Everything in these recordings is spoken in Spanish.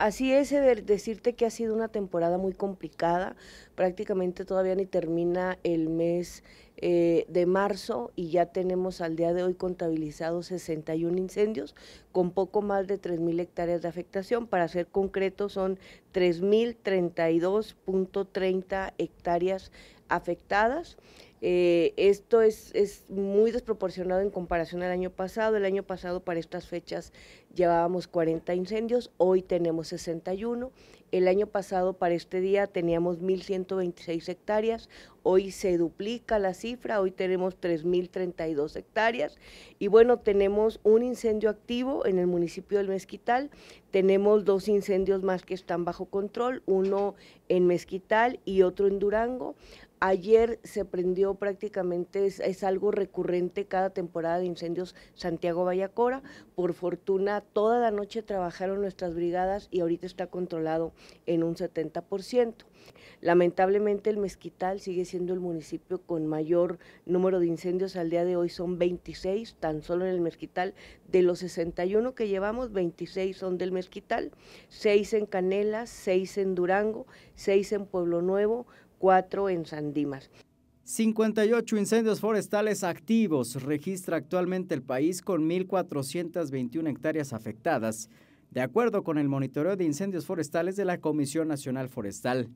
Así es, decirte que ha sido una temporada muy complicada, prácticamente todavía ni termina el mes eh, de marzo y ya tenemos al día de hoy contabilizados 61 incendios con poco más de 3.000 hectáreas de afectación. Para ser concreto, son 3.032.30 hectáreas afectadas. Eh, esto es, es, muy desproporcionado en comparación al año pasado. El año pasado para estas fechas llevábamos 40 incendios, hoy tenemos 61. El año pasado para este día teníamos 1.126 hectáreas, hoy se duplica la cifra, hoy tenemos 3.032 hectáreas. Y bueno, tenemos un incendio activo en el municipio del Mezquital, tenemos dos incendios más que están bajo control, uno en Mezquital y otro en Durango. Ayer se prendió prácticamente, es, algo recurrente cada temporada de incendios Santiago Vallacora. Por fortuna, toda la noche trabajaron nuestras brigadas y ahorita está controlado en un 70%. Lamentablemente el Mezquital sigue siendo el municipio con mayor número de incendios al día de hoy, son 26, tan solo en el Mezquital. De los 61 que llevamos, 26 son del Mezquital Mezquital, seis en Canela, seis en Durango, seis en Pueblo Nuevo, cuatro en Sandimas. 58 incendios forestales activos registra actualmente el país con 1.421 hectáreas afectadas, de acuerdo con el monitoreo de incendios forestales de la Comisión Nacional Forestal.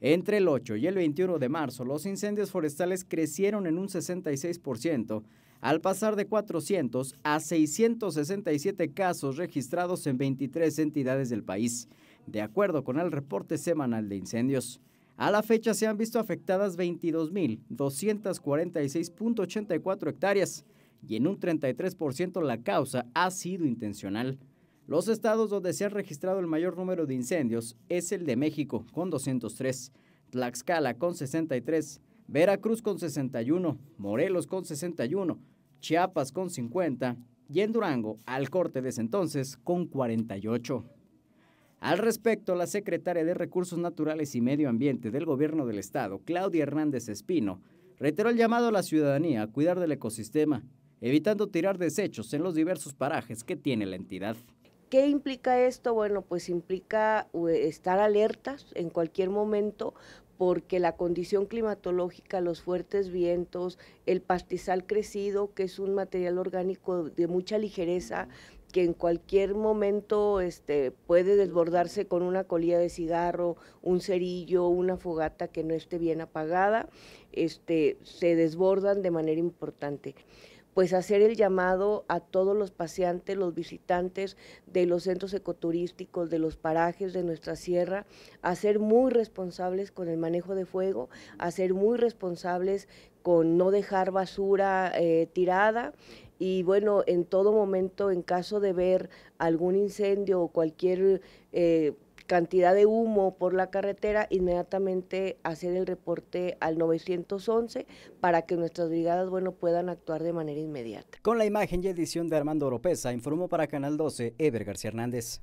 Entre el 8 y el 21 de marzo, los incendios forestales crecieron en un 66%, al pasar de 400 a 667 casos registrados en 23 entidades del país, de acuerdo con el reporte semanal de incendios. A la fecha se han visto afectadas 22.246.84 hectáreas y en un 33% la causa ha sido intencional. Los estados donde se ha registrado el mayor número de incendios es el de México, con 203, Tlaxcala, con 63, Veracruz con 61, Morelos con 61, Chiapas con 50 y en Durango, al corte desde entonces, con 48. Al respecto, la secretaria de Recursos Naturales y Medio Ambiente del Gobierno del Estado, Claudia Hernández Espino, reiteró el llamado a la ciudadanía a cuidar del ecosistema, evitando tirar desechos en los diversos parajes que tiene la entidad. ¿Qué implica esto? Bueno, pues implica eh, estar alertas en cualquier momento porque la condición climatológica, los fuertes vientos, el pastizal crecido, que es un material orgánico de mucha ligereza, que en cualquier momento este, puede desbordarse con una colilla de cigarro, un cerillo, una fogata que no esté bien apagada, este, se desbordan de manera importante pues hacer el llamado a todos los paseantes, los visitantes de los centros ecoturísticos, de los parajes de nuestra sierra, a ser muy responsables con el manejo de fuego, a ser muy responsables con no dejar basura eh, tirada y bueno, en todo momento, en caso de ver algún incendio o cualquier... Eh, cantidad de humo por la carretera, inmediatamente hacer el reporte al 911 para que nuestras brigadas bueno, puedan actuar de manera inmediata. Con la imagen y edición de Armando Oropesa, informó para Canal 12 Ever García Hernández.